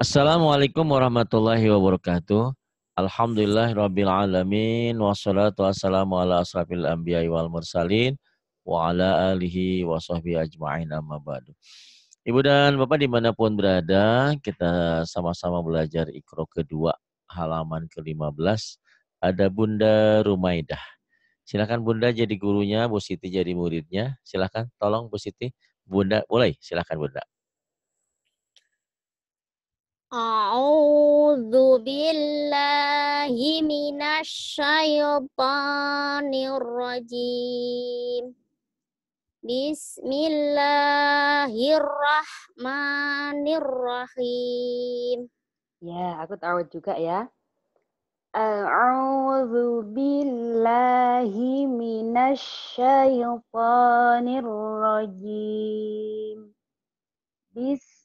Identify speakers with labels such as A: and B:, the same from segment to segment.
A: Assalamualaikum warahmatullahi wabarakatuh. Alhamdulillah Rabbil Alamin. Wassalatu wassalamu ala asrafil anbiya wal mursalin. Wa ala alihi wa ajma'in amma ba'du. Ibu dan Bapak dimanapun berada, kita sama-sama belajar ikro kedua, halaman ke-15. Ada Bunda Rumaidah. Silakan Bunda jadi gurunya, Bu Siti jadi muridnya. Silakan tolong Bu Siti. Bunda mulai, silakan Bunda.
B: A'udzu billahi minasyaitonir rajim. Bismillahirrahmanirrahim. Ya, aku tahu juga ya.
C: A'udzu billahi minasyaitonir rajim. Bis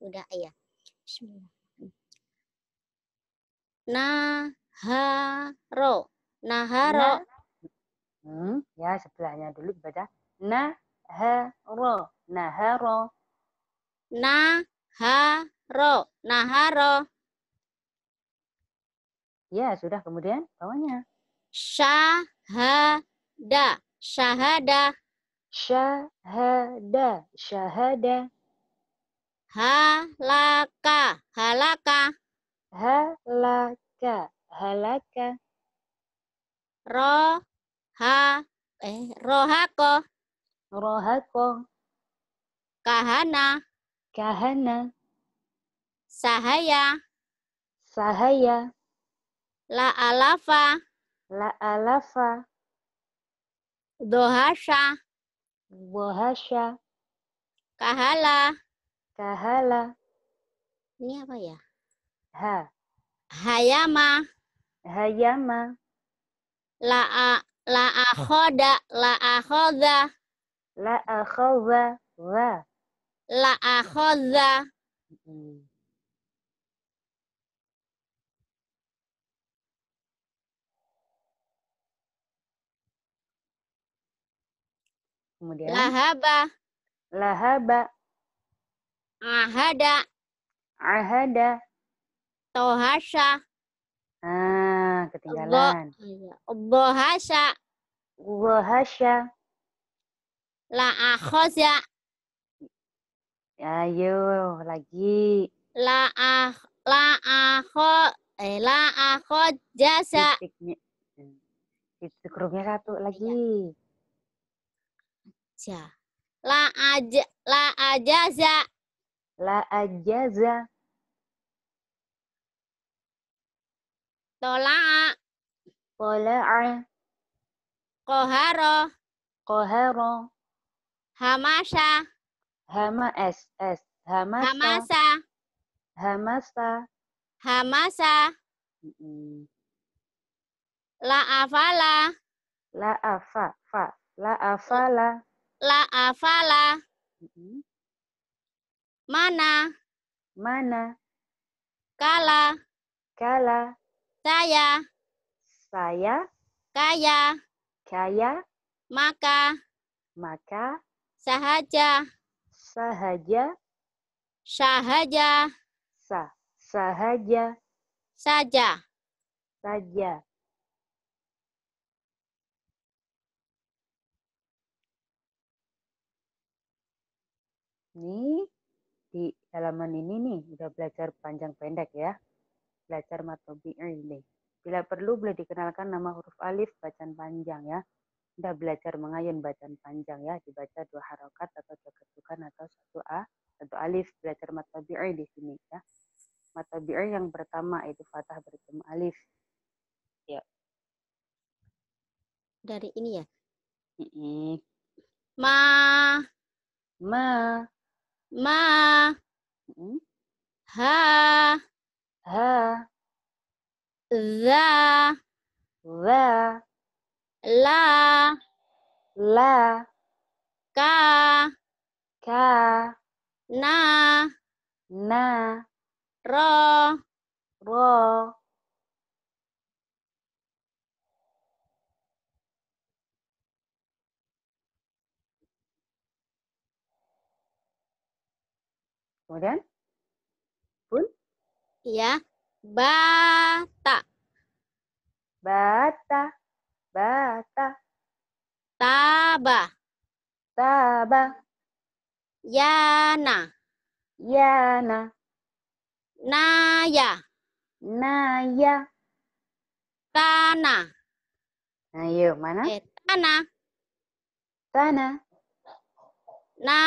B: udah ya naharo
C: naharo nah. hmm, ya sebelahnya dulu dibaca naharo naharo naharo
B: naharo ya sudah kemudian bawahnya syahada syahada syahada syahada halaka halaka halaka halaka Roha, ha eh rohako rohako kahana kahana sahaya sahaya la alafa la alafa dohasha dohasha kahala Kahala. Ini apa ya? Ha. Hayama. Hayama. La'a La a khoda wa. a khoda. Kemudian lahaba. Lahaba. Ahada. Ahada. Tohasha. Ah,
C: ketinggalan.
B: Bohasha. Iya. Bohasha. La akhoza.
C: Ayo, lagi.
B: La ah la akho eh la akho jasa. itu Titik satu lagi. Ja. Iya. La aja la ajaza. La ajaza. Tola'a. Tola'a. Koharo. Koharo. Hamasa. Hama es es. Hamasa. Hamasa. Hamasa. Hamasa. La afala. La afa fa. La afala. La afala. Mm Mana? Mana? Kala. Kala. Saya. Saya. Kaya. Kaya. Maka. Maka. Sahaja. Sahaja. Sahaja. Sa. Sahaja. Saja. Saja.
C: Nih di halaman ini nih udah belajar panjang pendek ya. Belajar matobi ini. Bila perlu boleh dikenalkan nama huruf alif bacaan panjang ya. Udah belajar mengayun bacaan panjang ya, dibaca dua harokat atau dua ketukan atau satu a, satu alif belajar matobi di sini ya. matobi yang pertama itu fathah bertemu alif. Ya.
B: Dari ini ya. Mm -mm. Ma. Ma. ma hmm? ha ha the the la la ka ka na na ro ro Kemudian? Bun? Iya. Bata. Bata. Bata. Taba. Taba. Yana. Yana. Naya. Naya. Tanah. Nah, Ayo, mana? Eh, tanah. Tanah.
C: Na,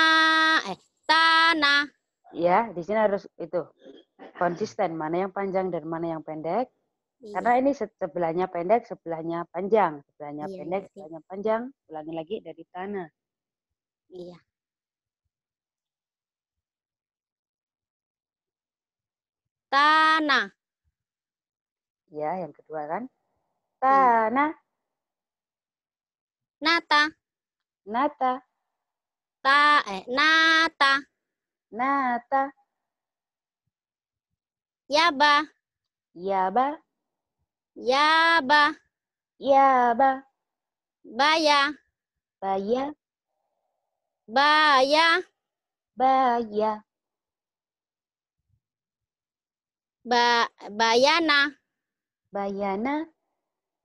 C: eh, tanah ya di sini harus itu konsisten mana yang panjang dan mana yang pendek iya. karena ini sebelahnya pendek sebelahnya panjang sebelahnya iya, pendek iya. sebelahnya panjang ulangi lagi dari tanah iya tanah ya yang kedua kan iya.
B: tanah nata nata ta eh nata Nata. Yaba. Yaba. Yaba. Yaba. Baya. Baya. Baya. Baya. Ba bayana. Bayana.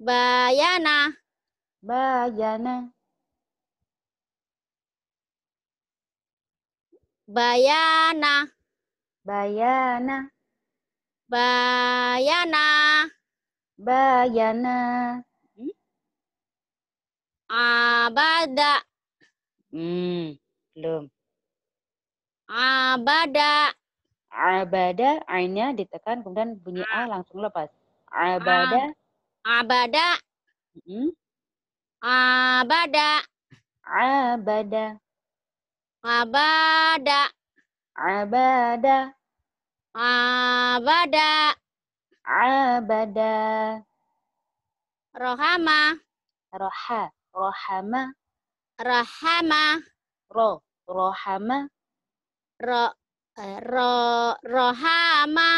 B: Bayana. Bayana. Bayana. Bayana. Bayana. Bayana. Hmm? Abada.
C: Hmm, belum.
B: Abada.
C: Abada, ainnya ditekan kemudian bunyi A, ah. langsung lepas. Abada.
B: Ah. abada. Hmm? Abada. Abada. Abada. Abada. Abada. Abada. Rohama. Roha. Rohama. Rohama. Ro. Rohama. Ro. Eh, ro.
C: Rohama.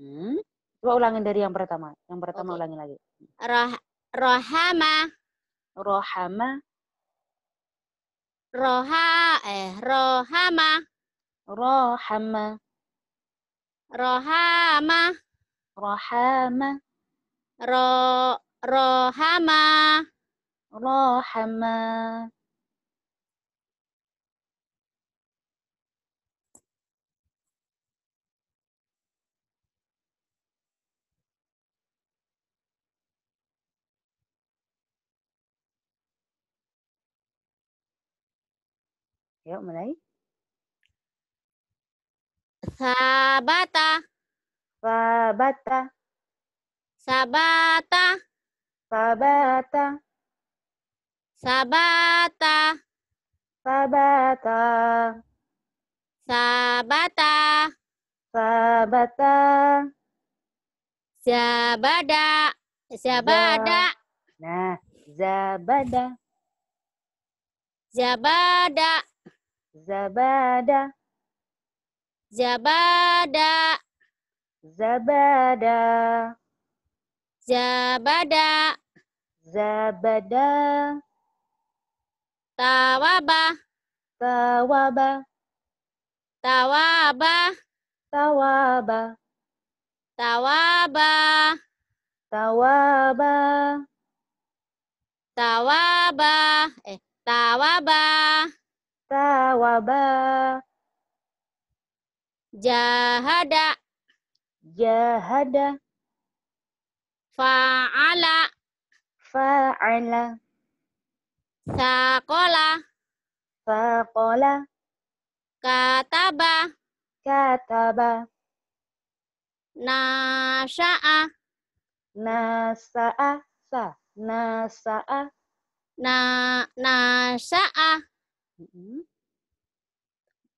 C: Hmm? Coba ulangin dari yang pertama. Yang pertama okay. ulangin lagi.
B: Roh, rohama. Rohama. راها راهما راحم رحم رحم راهما راحم Yuk mulai. Sabata. Sabata. Sabata. Sabata. Sabata. Sabata. Sabata. Sabata. Sabada. Sabada. Nah, Zabada. Zabada. Zabada. Zabada. Zabada. Zabada. Zabada. Tawaba. Tawaba. Tawaba. Tawaba. Tawaba. Tawaba. Tawaba. Eh, tawaba tawaba jahada jahada fa'ala fa'ala Sakola. Sakola. Kataba. Kataba. Nasa'a. Nasa'a. Sa. Nasa'a. Na, nasa'a.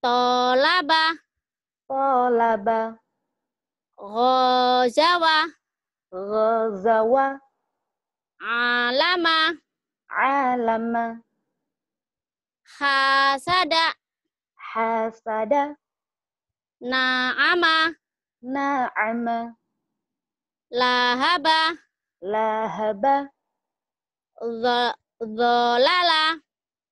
B: Tolaba. Tolaba. Ghazawa. Ghazawa. Alama. Alama. Hasada. Hasada. Naama. Naama. Lahaba. Lahaba. Zolala.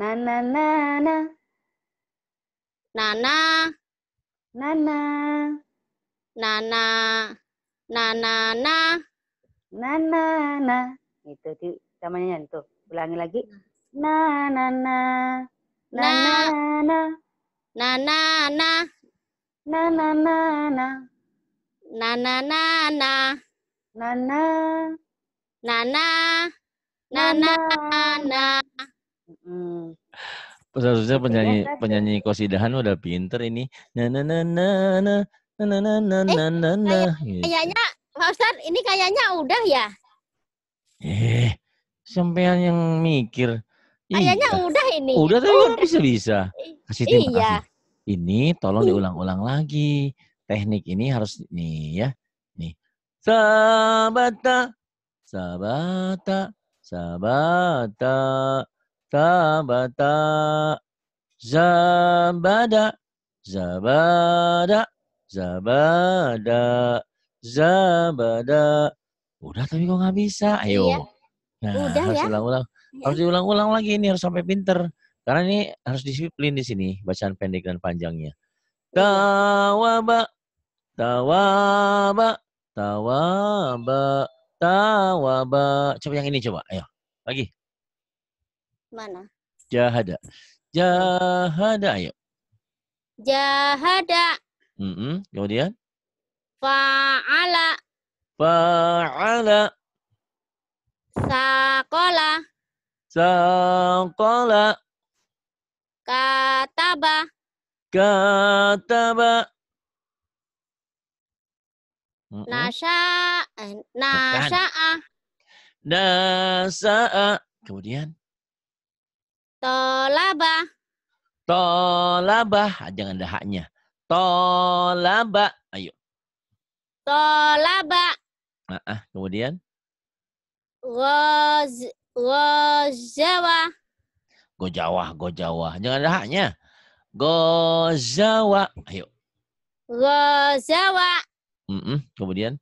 B: Na na na na. Nana. Nana. Nana. Nana na. Nana na.
C: Itu di namanya itu. Ulangi lagi.
B: Na na na. Na na na. Na na na. Na na na na. Na na na na. Na na. Na na. Na na na. Hmm.
A: Seharusnya gitu penyanyi penyanyi kosidahan udah pinter ini. Na na na na na na na na na eh, na na. Gitu.
B: kayaknya Pak Ustadz, ini kayaknya udah ya.
A: Eh, sampean yang mikir. Kayaknya iya. udah
B: ini. Udah tapi kan
A: bisa-bisa. Kasih tim, iya. kasih. Ini tolong hmm. diulang-ulang lagi. Teknik ini harus nih ya. Nih. Sabata, sabata, sabata kabata zabada zabada zabada zabada udah tapi kok nggak bisa ayo iya. nah udah, harus ya? ulang-ulang ya. harus diulang-ulang lagi ini harus sampai pinter karena ini harus disiplin di sini bacaan pendek dan panjangnya iya. tawaba tawaba tawaba tawaba coba yang ini coba ayo lagi Mana? Jahada. Jahada, ayo.
B: Jahada.
A: Mm -hmm. Kemudian?
B: Fa'ala.
A: Fa'ala.
B: Sakola.
A: Sakola.
B: Kataba.
A: Kataba.
B: nasha eh, nasha
A: nasha Kemudian?
B: tolabah
A: tolabah ah, Jangan ada haknya. tolabah Ayo.
B: tolabah
A: Ah, ah. kemudian?
B: Goz, gozawa.
A: Gojawa, gojawa. Jangan ada haknya. Gozawa. Ayo.
B: Gozawa.
A: Mm -mm. Kemudian?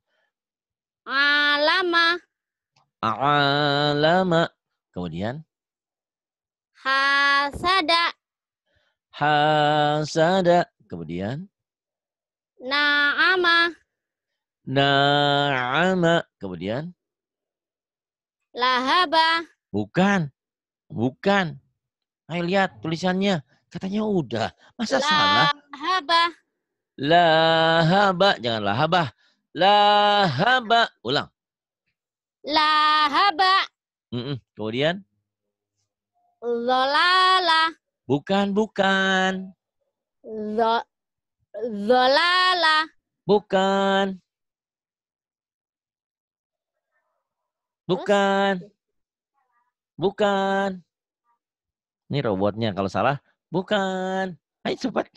B: Alama.
A: Alama. Kemudian?
B: Hasada.
A: Hasada. Kemudian?
B: Na'ama.
A: Na'ama. Kemudian?
B: Lahaba.
A: Bukan. Bukan. Ayo lihat tulisannya. Katanya udah. Masa lahaba. salah? Lahaba. Lahaba. Jangan lahaba. Lahaba. Ulang.
B: Lahaba.
A: Mm -mm. Kemudian?
B: Zolala.
A: Bukan, bukan.
B: zolala.
A: Bukan. Bukan. Bukan. Ini robotnya kalau salah. Bukan. Ayo cepat.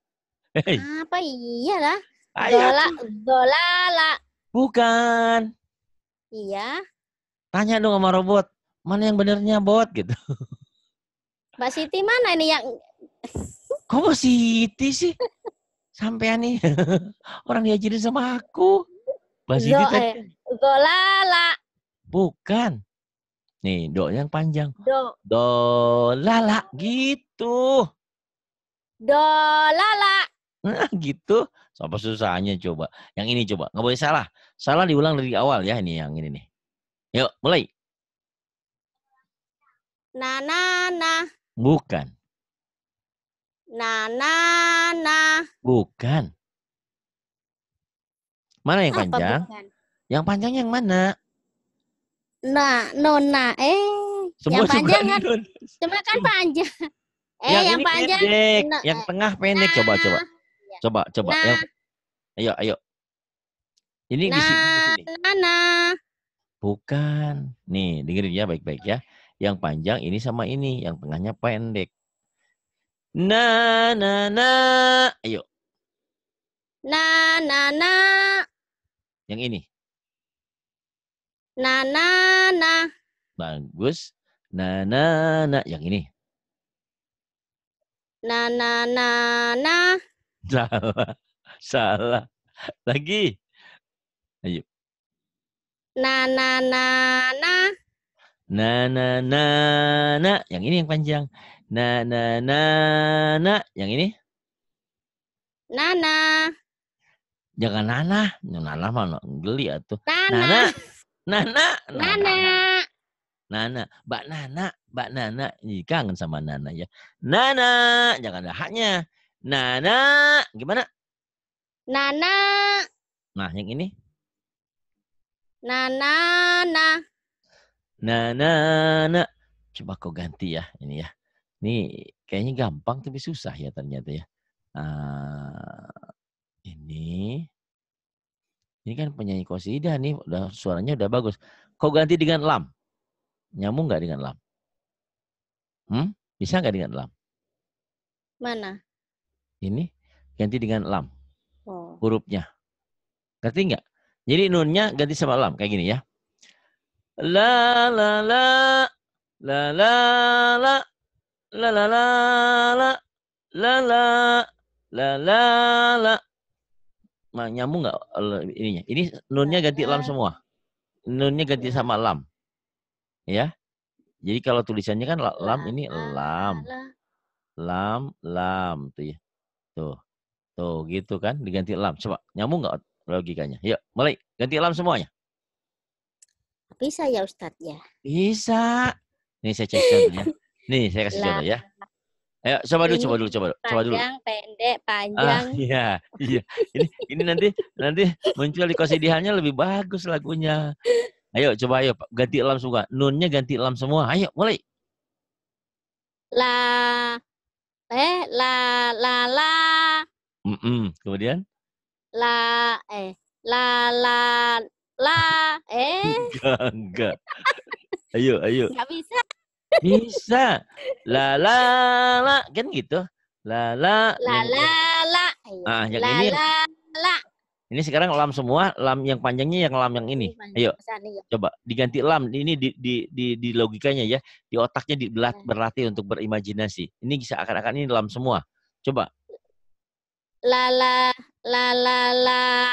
A: hey.
B: Apa iya lah. Zola, zolala.
A: Bukan. Iya. Tanya dong sama robot. Mana yang benernya bot gitu. Mbak Siti mana ini yang Kok Mbak Siti sih? Sampean nih orang diajarin sama aku.
B: Mbak Siti do, Eh.
A: Ya? Do lala. Bukan. Nih, do yang panjang. Do. Do lala gitu.
B: Do lala.
A: Nah, gitu. Sampai susahnya coba. Yang ini coba. Nggak boleh salah. Salah diulang dari awal ya ini yang ini nih. Yuk, mulai.
B: Na na na. Bukan. Na, na, na.
A: Bukan. Mana yang Apa panjang? Bukan? Yang panjang yang mana?
B: Nah, nona, eh. Semua yang panjang kan? Cuma kan panjang. Eh, yang, yang panjang. Pendek. No, yang eh,
A: tengah pendek. Coba, coba. Iya. Coba, coba. Na. Yang... Ayo, ayo. Ini na, di sini. Nah, Bukan. Nih, dengerin ya baik-baik ya yang panjang ini sama ini, yang tengahnya pendek. Na na na, ayo. Na na na. Yang ini.
B: Na na na.
A: Bagus. Na na na, yang ini.
B: Na na na na.
A: Salah. Salah. Lagi. Ayo.
B: Na na na na.
A: Na na na na, yang ini yang panjang. Na na na na, yang ini.
B: Nana.
A: Jangan Nana, Nana mana geli atuh. Nana. Nana. Nana. Nana. Nana, Mbak Nana, Mbak Nana, Ih, kangen sama Nana ya. Nana, jangan ada haknya. Nana, gimana? Nana. Nah, yang ini.
B: Nana, nah.
A: Nah, nah, nah. Coba kau ganti ya ini ya. Ini kayaknya gampang tapi susah ya ternyata ya. Uh, ini. Ini kan penyanyi kosida nih. Udah, suaranya udah bagus. Kau ganti dengan lam. Nyambung nggak dengan lam? Hmm? Bisa nggak dengan lam? Mana? Ini ganti dengan lam. Oh. Hurufnya. Ngerti nggak? Jadi nunnya ganti sama lam kayak gini ya. La la la la la la la la la la la la la la Nah, nyambung nggak ininya? Ini nunnya ganti lam semua. Nunnya ganti sama lam. Ya. Jadi kalau tulisannya kan lam ini lam. Lam, lam tuh ya. Tuh. Tuh gitu kan diganti lam. Coba nyambung nggak logikanya? Yuk, mulai. Ganti lam semuanya.
B: Bisa ya Ustadz ya?
A: Bisa. Nih saya cek contohnya. Nih saya kasih contoh ya. Ayo coba dulu, coba dulu, coba dulu, coba dulu. Panjang,
B: pendek, ah, panjang. Ah,
A: iya, iya. Ini, ini nanti nanti muncul di kosidihannya lebih bagus lagunya. Ayo coba ayo ganti lam semua. Nunnya ganti lam semua. Ayo mulai.
B: La eh la la la.
A: Mm -mm. Kemudian?
B: La eh la la lah eh enggak
A: enggak ayo ayo nggak
B: bisa bisa la la la kan gitu
A: la la la la la ah yang la, ini la, la. ini sekarang lam semua lam yang panjangnya yang lam yang ini ayo coba diganti lam ini di di di, di logikanya ya di otaknya di iya. berlatih untuk berimajinasi ini akan akan ini lam semua coba
B: la la la la la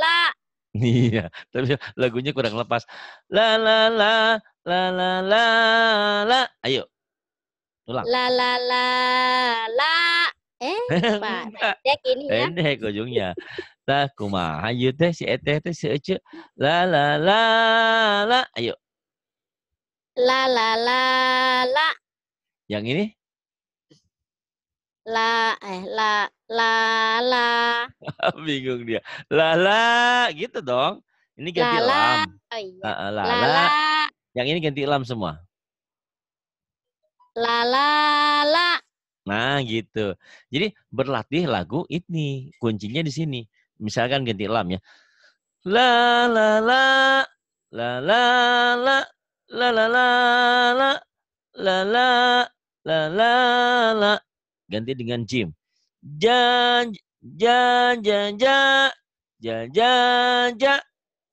B: la
A: Iya, tapi lagunya kurang lepas. La la la la la la la. Ayo. Ulang.
B: La la la la. Eh, Pak. Pendek ini ya. ini
A: ujungnya. Lah kumaha ieu teh si eteh teh si ece. La la la la. Ayo.
B: La la la la. Yang ini? la eh la la la
A: bingung dia la la gitu dong ini ganti la, lam oh, iya. la, la, la, la, la. yang ini ganti lam semua
B: la la la
A: nah gitu jadi berlatih lagu ini kuncinya di sini misalkan ganti lam ya la la la la la la la la la la la la la la ganti dengan jim. Jan jan jan ja ja ja ja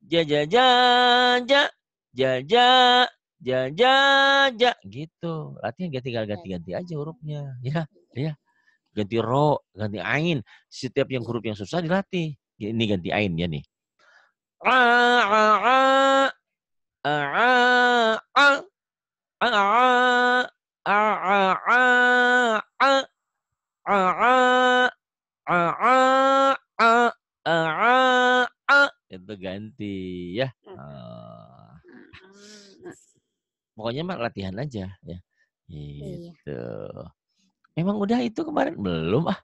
A: ja ja ja ja ja ja ja ja ja gitu. Latihan ganti ganti ganti aja hurufnya, ya, ya. Ganti ro, ganti ain. Setiap yang huruf yang susah dilatih. Ini ganti ain ya nih. A a a a a a a a a a a a a a a a a a itu ganti ya. Hmm. Ah. Hmm. pokoknya mah latihan aja ya. Iya. Gitu. Iya. Emang udah itu kemarin belum ah?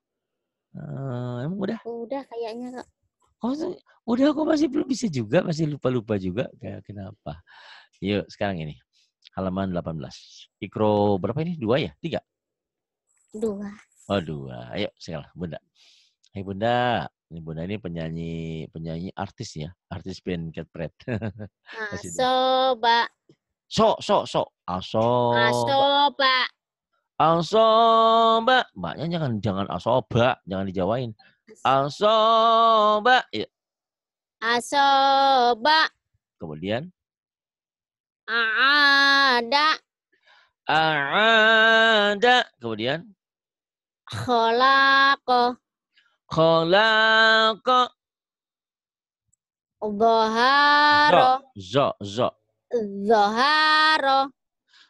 A: Uh, emang udah?
B: Udah kayaknya
A: oh, kok Oh, udah aku masih belum bisa juga, masih lupa-lupa juga. Kayak kenapa? Yuk, sekarang ini. Halaman 18. Ikro berapa ini? Dua ya? Tiga? Dua. Oh dua. Ayo sekarang Bunda. Hai Bunda. Ini Bunda ini penyanyi penyanyi artis ya, artis band Cat Pret.
B: Ah, asoba.
A: So, so, so. Asoba. Ah, ah, asoba. Asoba. Mbaknya jangan jangan asoba, jangan dijawain. Asoba. Ya. Asoba. Kemudian
B: Ada.
A: Ada. Kemudian Kholako. Kholako.
B: Zoharo,
A: Zo, zo.
B: Zoharo,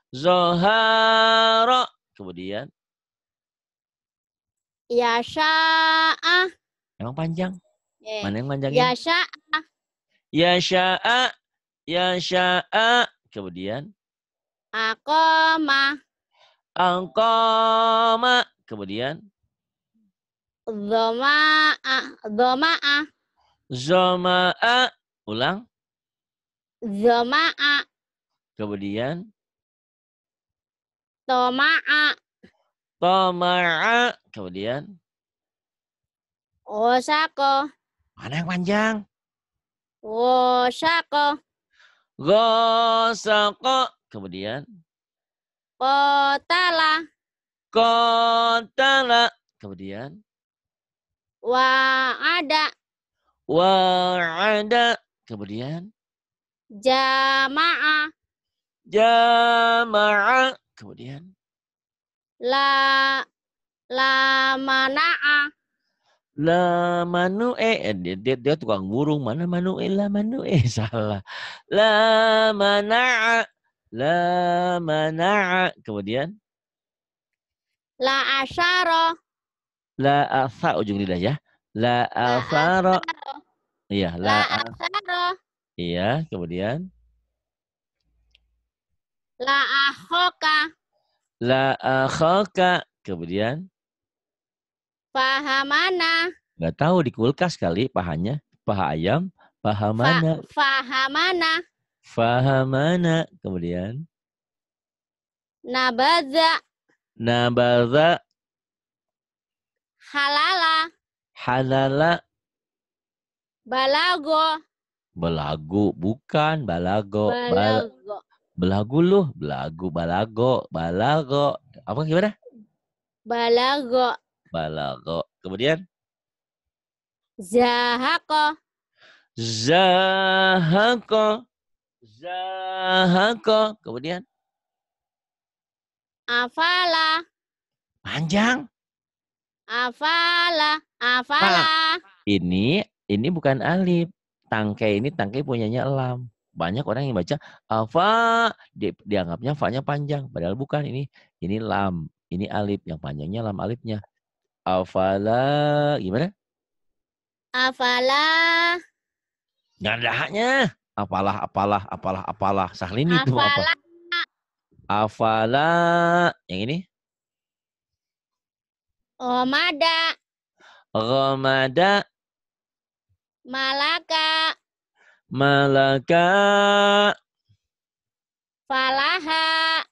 A: Zoharo. Kemudian.
B: Yasha'a. Emang panjang? Yeah. Mana yang panjangnya? Yasha'a.
A: Yasha'a. Yasha'a. Kemudian.
B: Akoma.
A: Angkoma. Kemudian
B: zoma'a zoma'a
A: zoma'a Ulang.
B: zoma'a
A: Kemudian.
B: tomaa,
A: tomaa. Kemudian.
B: Osako.
A: Mana yang panjang?
B: Osako.
A: Gosako. Kemudian.
B: Kotala.
A: Kotala. Kemudian.
B: ada.
A: Wa ada. Kemudian.
B: Jamaah.
A: Jamaah. Kemudian.
B: La. La mana'a.
A: La manu'e. Eh, dia, dia, dia tukang burung. Mana manu'e? La manu'e. Salah. La Lamanaa. La Kemudian.
B: La asyara.
A: La asa ujung lidah ya. La asara. Iya, la, la Iya, kemudian
B: La akhoka.
A: La akhoka. Kemudian
B: mana?
A: Nggak tahu di kulkas kali pahanya. Paha ayam. Paha mana? Paha mana? Kemudian.
B: Nabaza.
A: Nabadha.
B: Halala.
A: Halala.
B: Balago.
A: balago bukan balago. Balago. balago belagu lu, balago balago, balago. Apa gimana?
B: Balago.
A: Balago. Kemudian?
B: Zahako.
A: Zahako. Zahako. Kemudian?
B: Afala.
A: Panjang.
B: Afala, afala.
A: ini ini bukan alif. Tangkai ini tangkai punyanya lam. Banyak orang yang baca afa di, dianggapnya fa panjang padahal bukan ini ini lam. Ini alif yang panjangnya lam alifnya. Afala gimana?
B: Afala.
A: Jangan dahaknya. Apalah, apalah, apalah, apalah. Sahlini itu apa? Afala yang ini?
B: Romada.
A: Romada.
B: Malaka.
A: Malaka.
B: Falaha.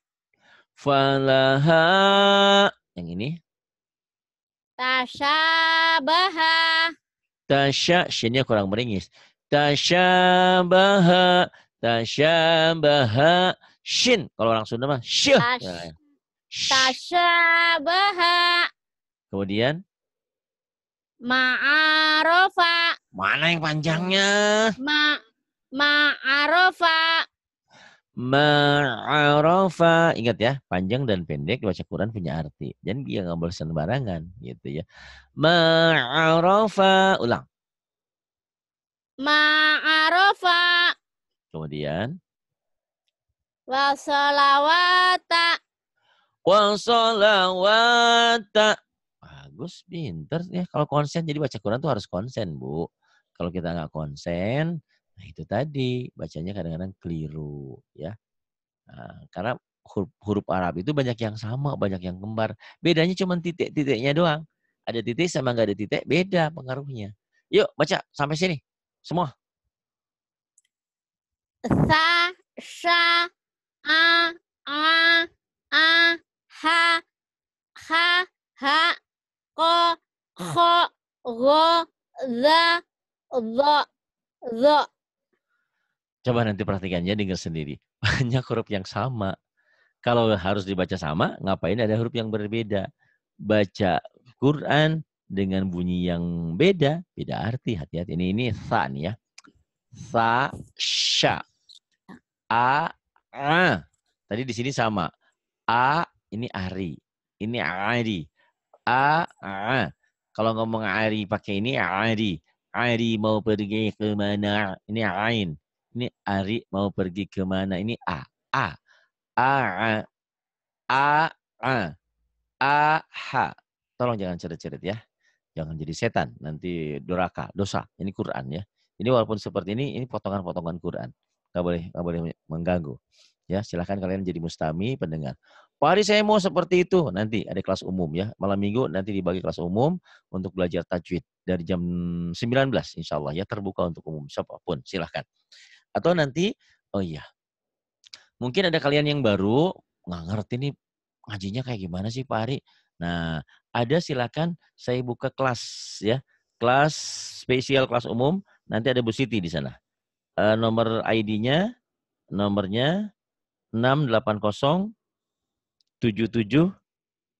A: Falaha. Yang ini?
B: Tashabaha.
A: Tasha, shinnya kurang meringis. Tashabaha. Tasyabaha. Shin. Kalau orang Sunda mah syuh.
B: Tasyabaha. Ya. Kemudian? Ma'arofa.
A: Mana yang panjangnya?
B: Ma ma'arofa.
A: Ma'arofa. Ingat ya, panjang dan pendek baca Quran punya arti. Jadi dia nggak boleh sembarangan gitu ya. Ma'arofa. Ulang.
B: Ma'arofa.
A: Kemudian?
B: Wa salawata
A: Wa salawata Bagus, pinter ya. Kalau konsen, jadi baca Quran tuh harus konsen, Bu. Kalau kita nggak konsen, nah itu tadi. Bacanya kadang-kadang keliru, ya. Nah, karena huruf, huruf Arab itu banyak yang sama, banyak yang kembar. Bedanya cuma titik-titiknya doang. Ada titik sama nggak ada titik, beda pengaruhnya. Yuk, baca sampai sini. Semua.
B: Sa, sa, a a a ha ha ha ko kho go the the the
A: Coba nanti perhatikannya dengar sendiri. Banyak huruf yang sama. Kalau harus dibaca sama, ngapain ada huruf yang berbeda? Baca Quran dengan bunyi yang beda, beda arti. Hati-hati. Ini ini sa nih ya. Sa, sya. A, A. Ah, tadi di sini sama. A ini Ari. Ini Ari. A, A. Kalau ngomong Ari pakai ini Ari. Ari mau pergi ke mana? Ini Ain. Ini Ari mau pergi ke mana? Ini A. A. A. A. A. A. A, A. Tolong jangan cerit-cerit ya. Jangan jadi setan. Nanti doraka. dosa. Ini Quran ya. Ini walaupun seperti ini, ini potongan-potongan Quran nggak boleh nggak boleh mengganggu. Ya, silahkan kalian jadi mustami pendengar. Pak Ari saya mau seperti itu. Nanti ada kelas umum ya. Malam minggu nanti dibagi kelas umum untuk belajar tajwid dari jam 19 insya Allah ya. Terbuka untuk umum siapapun. Silahkan. Atau nanti, oh iya. Mungkin ada kalian yang baru, nggak ngerti nih ngajinya kayak gimana sih Pak Ari Nah, ada silahkan saya buka kelas ya. Kelas spesial, kelas umum. Nanti ada Bu Siti di sana uh, nomor ID-nya, nomornya 680 77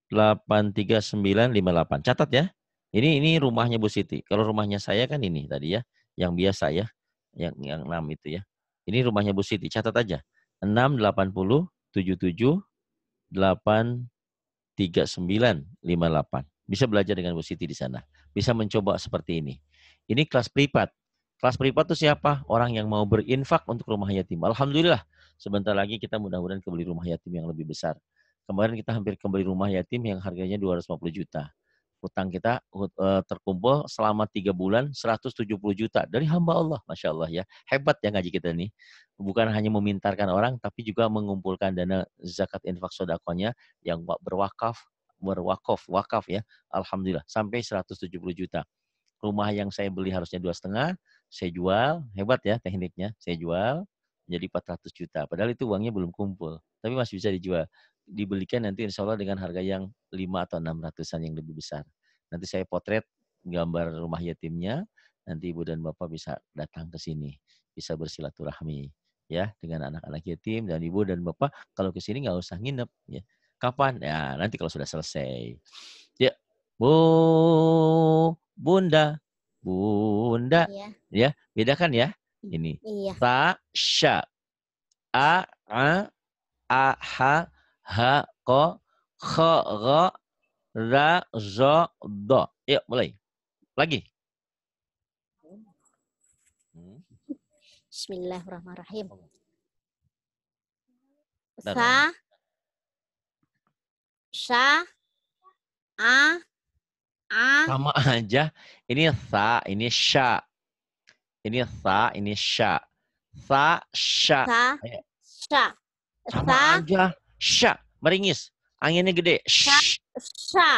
A: 83958. Catat ya. Ini ini rumahnya Bu Siti. Kalau rumahnya saya kan ini tadi ya, yang biasa ya, yang yang 6 itu ya. Ini rumahnya Bu Siti. Catat aja. 680 77 83958. Bisa belajar dengan Bu Siti di sana. Bisa mencoba seperti ini. Ini kelas privat. Kelas privat itu siapa? Orang yang mau berinfak untuk rumah yatim. Alhamdulillah, sebentar lagi kita mudah-mudahan kembali rumah yatim yang lebih besar. Kemarin kita hampir kembali rumah yatim yang harganya 250 juta. Utang kita eh, terkumpul selama tiga bulan 170 juta dari hamba Allah. Masya Allah ya. Hebat ya ngaji kita nih. Bukan hanya memintarkan orang, tapi juga mengumpulkan dana zakat infak sodakonya yang berwakaf, berwakaf, wakaf ya. Alhamdulillah. Sampai 170 juta. Rumah yang saya beli harusnya dua setengah, saya jual, hebat ya tekniknya, saya jual jadi 400 juta. Padahal itu uangnya belum kumpul, tapi masih bisa dijual. Dibelikan nanti insya Allah dengan harga yang 5 atau 600 ratusan yang lebih besar. Nanti saya potret gambar rumah yatimnya, nanti ibu dan bapak bisa datang ke sini, bisa bersilaturahmi ya dengan anak-anak yatim dan ibu dan bapak kalau ke sini nggak usah nginep ya. Kapan? Ya, nanti kalau sudah selesai. Ya, Bu Bunda Bunda. Iya. Ya, kan ya. Ini. Iya. Ta, sya. A, a, a, ha, ha, ko, kho, ro, ra, zo, do. Yuk, mulai. Lagi.
B: Bismillahirrahmanirrahim. Oh. Sa, sa, a,
A: A. Ah. Sama aja. Ini sa, ini sya. Ini sa, ini sya. Sa, sya. Sa,
B: sya. Sama sa.
A: aja. Sya. Meringis. Anginnya gede. Sya.
B: Sya.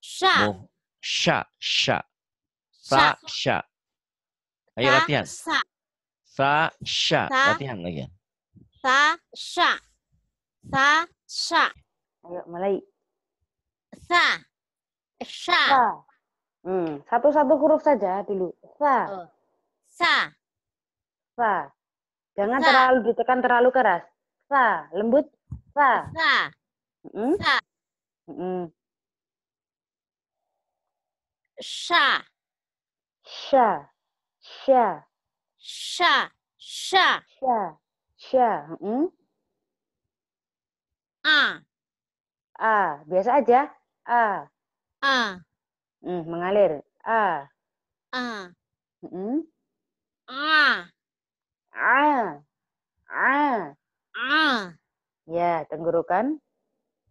B: Sya. Oh.
A: Sya. Sya. Sa, sya. Ayo latihan. Sa. Sa, sya. Latihan lagi.
B: Sa, sya. Sa, sya. Ayo mulai. Sa. Sa.
C: Hmm, satu-satu huruf saja dulu.
B: Sa. Oh. Sa.
C: Sa. Jangan sa. terlalu ditekan terlalu keras. Sa, lembut.
B: Sa. Sa.
C: -hmm. Sa. -hmm.
B: Sha.
C: Sha. Sha. Sha. Sha. Sha. Sha. -hmm. A. A. Biasa aja. A. A. Hmm, mengalir. A. A. Hmm. A. A. A. A. Ya, tenggorokan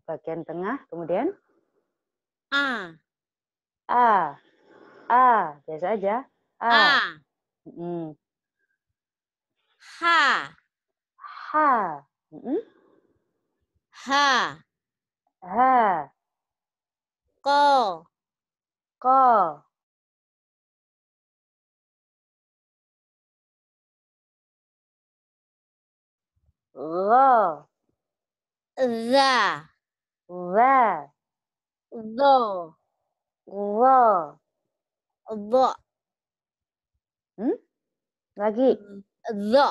C: bagian tengah kemudian A. A. A, biasa aja. A. A. Hmm. Ha. Ha. Hmm. Ha. Ha call call lo the the the lo the hmm? lagi the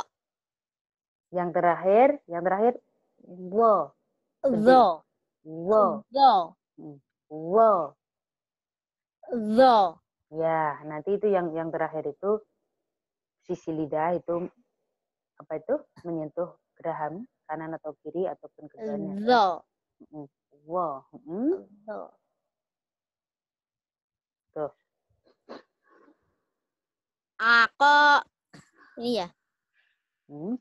C: yang terakhir yang terakhir lo the lo the hmm will, the. Ya, nanti itu yang yang terakhir itu sisi lidah itu apa itu menyentuh geraham kanan atau kiri ataupun keduanya. The. Wow. Mm. The. Tuh. Aku. Iya. Hmm.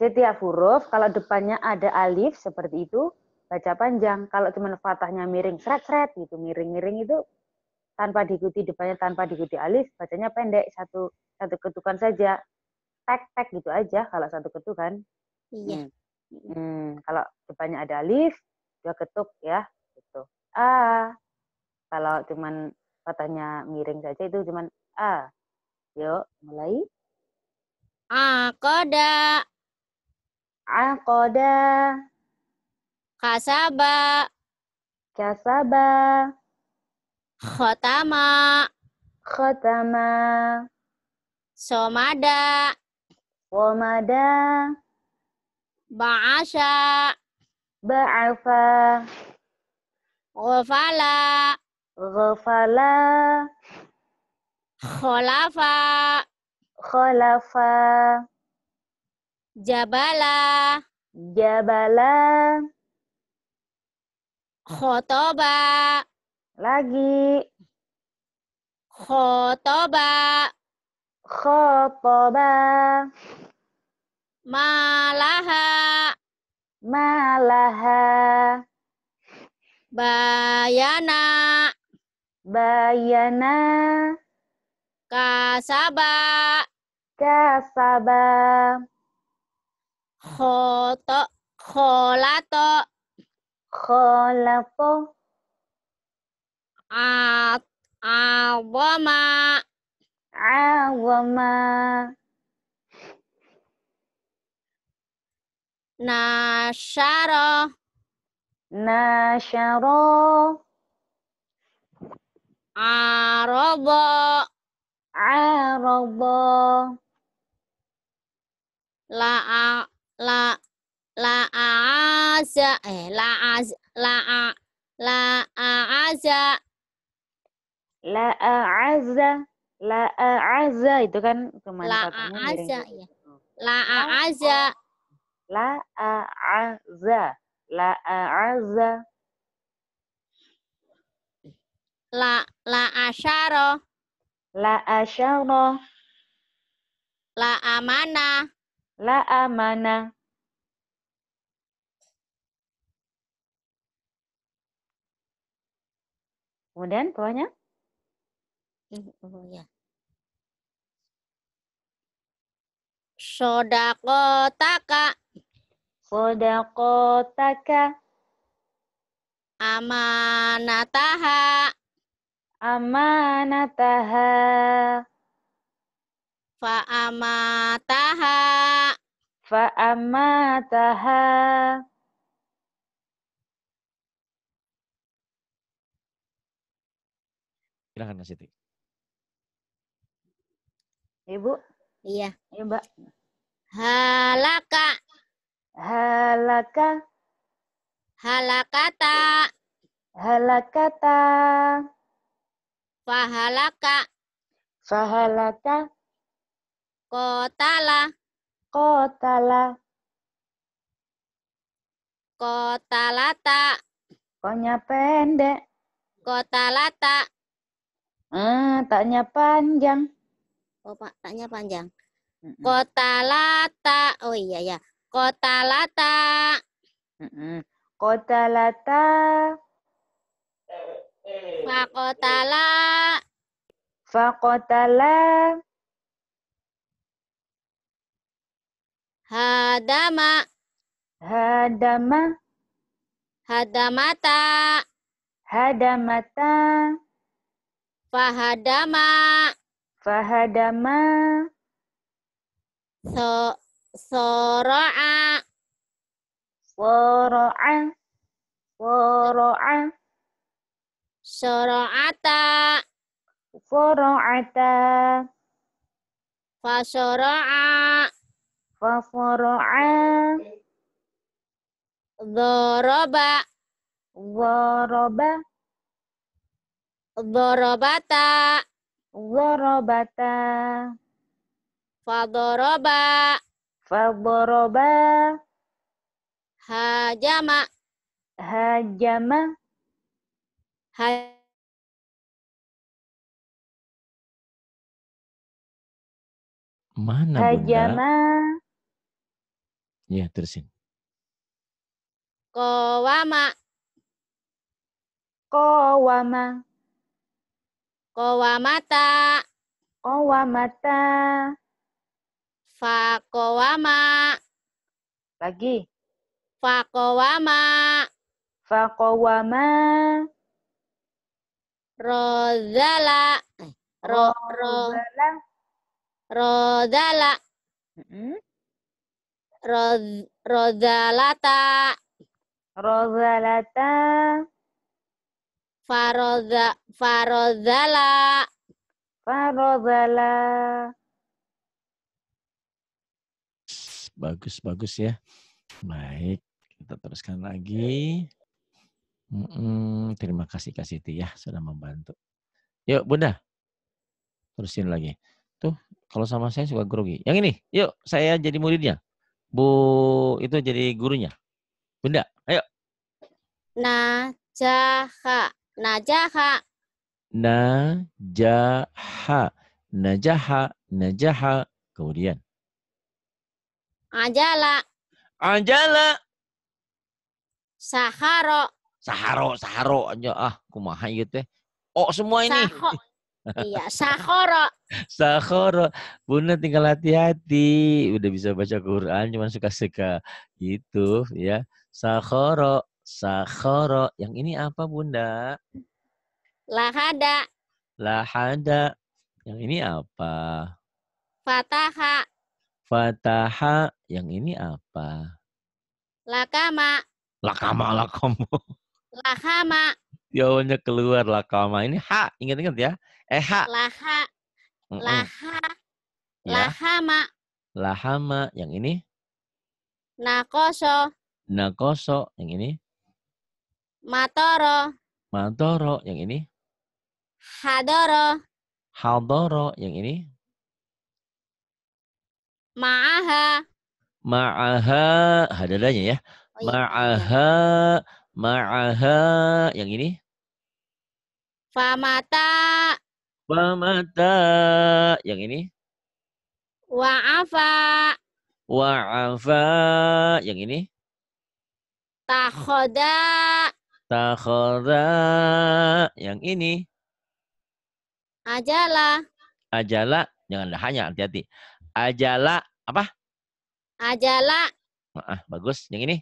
C: Setiap huruf kalau depannya ada alif seperti itu, baca panjang. Kalau cuma fatahnya miring, seret-seret gitu, miring-miring itu tanpa diikuti depannya, tanpa diikuti alis bacanya pendek, satu satu ketukan saja. Tek-tek gitu aja kalau satu ketukan. Iya. Hmm. Kalau depannya ada alif, dua ketuk ya, gitu. A. Kalau cuman fatahnya miring saja itu cuman A. Yuk, mulai.
B: Akoda. Akoda. Kasaba. Kasaba. Khotama. Khotama. Somada. Somada. Ba'asha. Ba'afa. Ghafala. Ghafala. Kholafa. Kholafa. Jabala. Jabala. Khotoba. Lagi. Khotoba. Khotoba. Malaha. Malaha. Bayana. Bayana. Kasaba. Kasaba. Khoto. Kholato khalapo at awama awama nasyara nasyara araba araba la la la aza eh la az la a la aza la aza la aza itu kan cuma la aza ya la aza la aza la aza la la asharo, la asharo, la amana la amana
C: Kemudian bawahnya?
B: ya. Sodakotaka. Sodakotaka. Amanataha. Amanataha. Fa'amataha. Fa'amataha.
A: Silahkan Kak Siti.
C: Ibu? Ya, iya. Ayo ya, Mbak.
B: Halaka. Halaka. Halakata. Halakata. Fahalaka. Fahalaka. Kotala. Kotala. Kotalata. Konya pendek. Kotalata. Ah, taknya panjang. Oh, Pak, taknya panjang. Mm -mm. Kota Lata. Oh iya ya. Kota Lata. Mm Kota Lata. Fakotala.
C: Fakotala.
B: Hadama. Hadama. Hadamata. Hadamata. Fahadama. Fahadama. So, soro'a. Soro'a. Soro'a. Soro'ata. Soro'ata. Fasoro'a. Fasoro'a. Zoroba. Zoroba. Dorobata. Dorobata. Fadoroba. Fadoroba. Hajama.
C: Hajama. Hajama. Mana Hajama.
B: Bunda? Ya, terusin. Kowama. Kowama. Kowamata. Kowamata. Fakowama. Lagi. Fakowama. Fakowama. Rozala. Rozala, ro, Rozala. Roz, Rozalata. Rozalata. Faroza Farozala Farozala
A: Bagus bagus ya. Baik, kita teruskan lagi. Mm -mm, terima kasih Kak Siti ya sudah membantu. Yuk Bunda, terusin lagi. Tuh, kalau sama saya suka grogi. Yang ini, yuk saya jadi muridnya. Bu itu jadi gurunya. Bunda, ayo.
B: nah jahat Najaha.
A: Najaha. Najaha. Najaha. Kemudian.
B: Ajala.
A: Ajala.
B: Saharo.
A: Saharo, saharo aja ah, kumaha ieu teh. Oh, semua ini. Saho.
B: iya, sahoro.
A: Sahoro. Bunda tinggal hati-hati. Udah bisa baca Quran, cuman suka-suka gitu ya. Sahoro. Sakhoro. Yang ini apa, Bunda?
B: Lahada.
A: Lahada. Yang ini apa?
B: Fataha.
A: Fataha. Yang ini apa?
B: Lakama.
A: Lakama, lakama.
B: Lakama.
A: Jawabannya keluar lakama. Ini ha, ingat-ingat ya. Eh ha. Laha. Laha.
B: Ya. Lahama.
A: Lahama. Yang ini?
B: Nakoso.
A: Nakoso. Yang ini?
B: Matoro.
A: Matoro. Yang ini?
B: Hadoro.
A: Hadoro. Yang ini?
B: Ma'aha.
A: Ma'aha. Hadadanya ya. Oh, iya. Ma'aha. Ma'aha. Yang ini?
B: Famata.
A: Famata. Yang ini?
B: Wa'afa.
A: Wa'afa. Yang ini?
B: Tahoda.
A: Takhara. Yang ini.
B: Ajala.
A: Ajala. Jangan hanya hati-hati. Ajala. Apa?
B: Ajala.
A: Ah, bagus. Yang ini.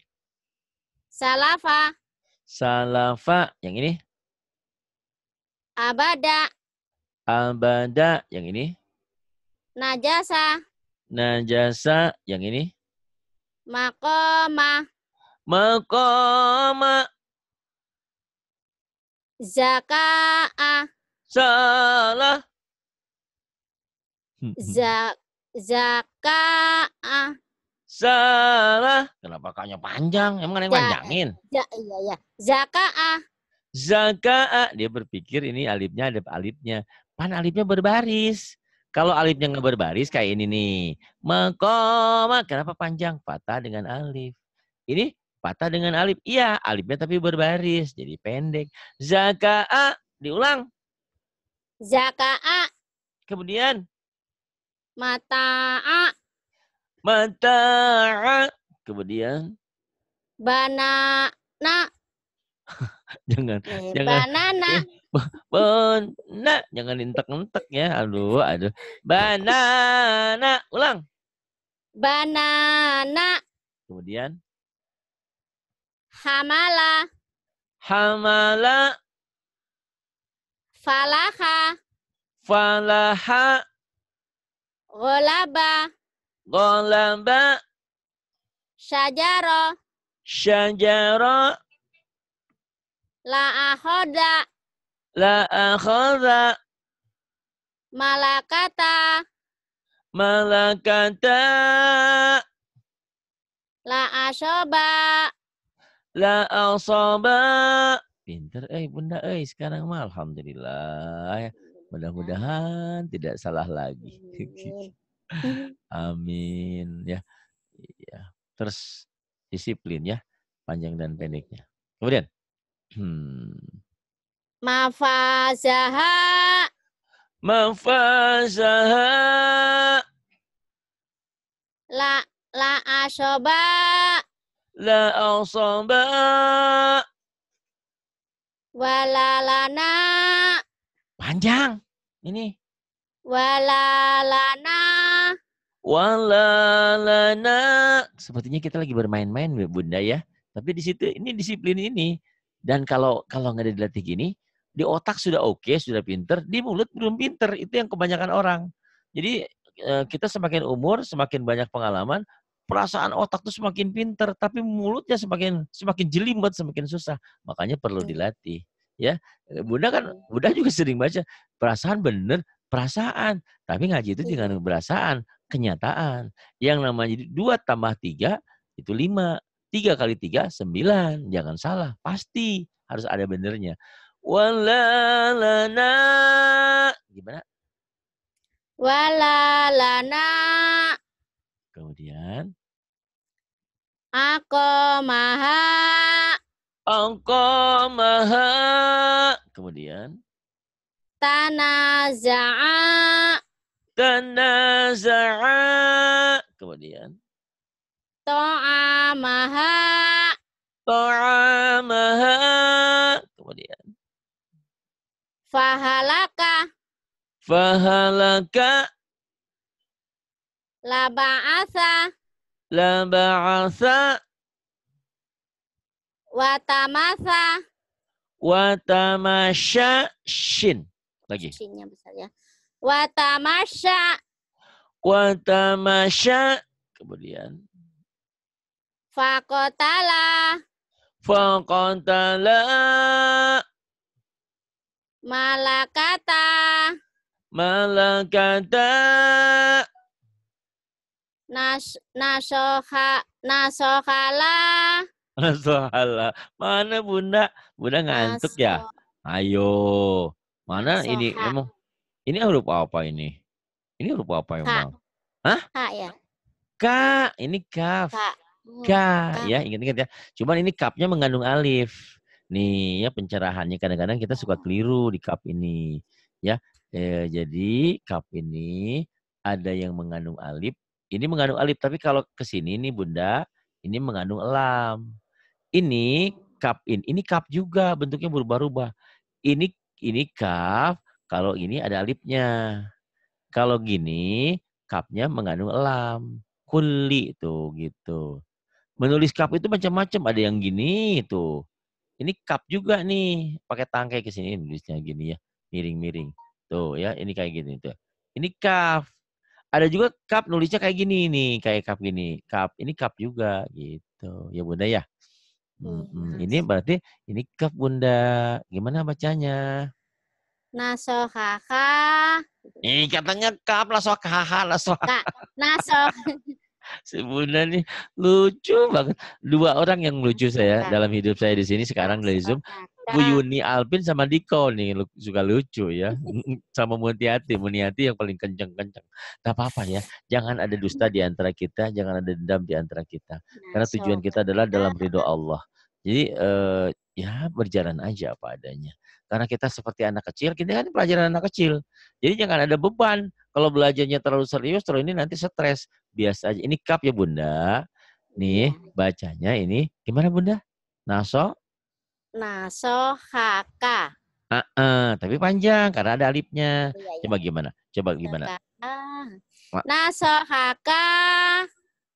B: Salafa.
A: Salafa. Yang ini.
B: Abada.
A: Abada. Yang ini.
B: Najasa.
A: Najasa. Yang ini.
B: Makoma.
A: Makoma.
B: Zakaa. Salah. Hmm, hmm, hmm. Za zakaa.
A: Salah. Kenapa kaknya panjang? Emang ada yang panjangin?
B: Ya iya, iya. Zakaa.
A: Zakaa. Dia berpikir ini alifnya ada alifnya. Pan alifnya berbaris. Kalau alifnya nggak berbaris kayak ini nih. Mekoma. Kenapa panjang? Patah dengan alif. Ini Patah dengan alif. Iya, alifnya tapi berbaris. Jadi pendek. Zaka'a. Diulang. Zaka'a. Kemudian. Mata'a. Mata'a. Kemudian.
B: Banana.
A: jangan, hmm, jangan. Banana. Eh, Bana. Jangan entek-entek ya. Aduh, aduh. Banana. Ulang.
B: Banana. Kemudian. Hamala.
A: Hamala.
B: Falaha.
A: Falaha.
B: Golaba.
A: Golaba.
B: Shajaro,
A: Shajaro, La ahoda.
B: Malakata.
A: Malakata. La la asaba. Pinter, eh bunda, eh sekarang mah alhamdulillah. Ya. Mudah-mudahan tidak salah lagi. Amin ya. Ya. Terus disiplin ya, panjang dan pendeknya. Kemudian hmm.
B: mafazaha
A: mafazaha
B: la la soba
A: asaba
B: walalana
A: panjang ini
B: walalana
A: walalana sepertinya kita lagi bermain-main bunda ya tapi di situ ini disiplin ini dan kalau kalau nggak ada dilatih gini di otak sudah oke okay, sudah pinter di mulut belum pinter itu yang kebanyakan orang jadi eh, kita semakin umur semakin banyak pengalaman perasaan otak tuh semakin pinter, tapi mulutnya semakin semakin jelimet, semakin susah. Makanya perlu iya. dilatih. Ya, Bunda kan iya. Bunda juga sering baca perasaan bener perasaan, tapi ngaji itu iya. dengan perasaan, kenyataan. Yang namanya dua tambah tiga itu lima, tiga kali tiga sembilan, jangan salah, pasti harus ada benernya. Walalana gimana? Walalana Kemudian
B: Aku maha,
A: Aku maha. Kemudian. Tanaza'a. Tanaza'a. Kemudian. Toa maha, Toa maha. Kemudian.
B: Fahalaka.
A: Fahalaka.
B: Labaasa.
A: Laba'asa.
B: Watamasa.
A: Watamasya shin. Lagi. Shinnya besar
B: ya. Watamasya.
A: Watamasya. Kemudian.
B: Fakotala.
A: Fakotala.
B: Malakata.
A: Malakata
B: nasoha nasohala.
A: Nasohala. Mana Bunda? Bunda ngantuk ya? Ayo. Mana ini emang ini huruf apa ini? Ini huruf apa emang? Ka. Hah? K ya. K, ini kaf. K. Hmm, K, ya, ingat-ingat ya. Cuman ini kapnya mengandung alif. Nih, ya pencerahannya kadang-kadang kita suka oh. keliru di kap ini. Ya, eh, jadi kap ini ada yang mengandung alif, ini mengandung alif, tapi kalau ke sini ini Bunda, ini mengandung lam. Ini kap in, ini kap juga bentuknya berubah-ubah. Ini ini kap, kalau ini ada alifnya. Kalau gini, kapnya mengandung lam. Kuli itu gitu. Menulis kap itu macam-macam, ada yang gini itu. Ini kap juga nih, pakai tangkai ke sini nulisnya gini ya, miring-miring. Tuh ya, ini kayak gini tuh. Ini cup ada juga cup nulisnya kayak gini nih, kayak cup gini. Cup, ini cup juga gitu. Ya Bunda ya. Hmm, hmm. Ini berarti ini cup Bunda. Gimana bacanya?
B: Naso haha.
A: Ih, katanya cup lah so lah so. Naso. si Bunda nih lucu banget. Dua orang yang lucu saya iya. dalam hidup saya di sini sekarang dari Zoom. Bu Yuni Alpin sama Diko nih suka lucu ya. sama Muniati, Muniati yang paling kenceng-kenceng. Tak apa-apa ya. Jangan ada dusta di antara kita, jangan ada dendam di antara kita. Nah, Karena tujuan kita adalah dalam ridho Allah. Jadi eh, ya berjalan aja apa adanya. Karena kita seperti anak kecil, kita kan pelajaran anak kecil. Jadi jangan ada beban. Kalau belajarnya terlalu serius, terus ini nanti stres. Biasa aja. Ini cup ya Bunda. Iya. Nih, bacanya ini gimana Bunda? Naso
B: nasohaka.
A: Uh, uh, tapi panjang karena ada alifnya. Iya, iya. Coba gimana? Coba gimana?
B: Nasohaka.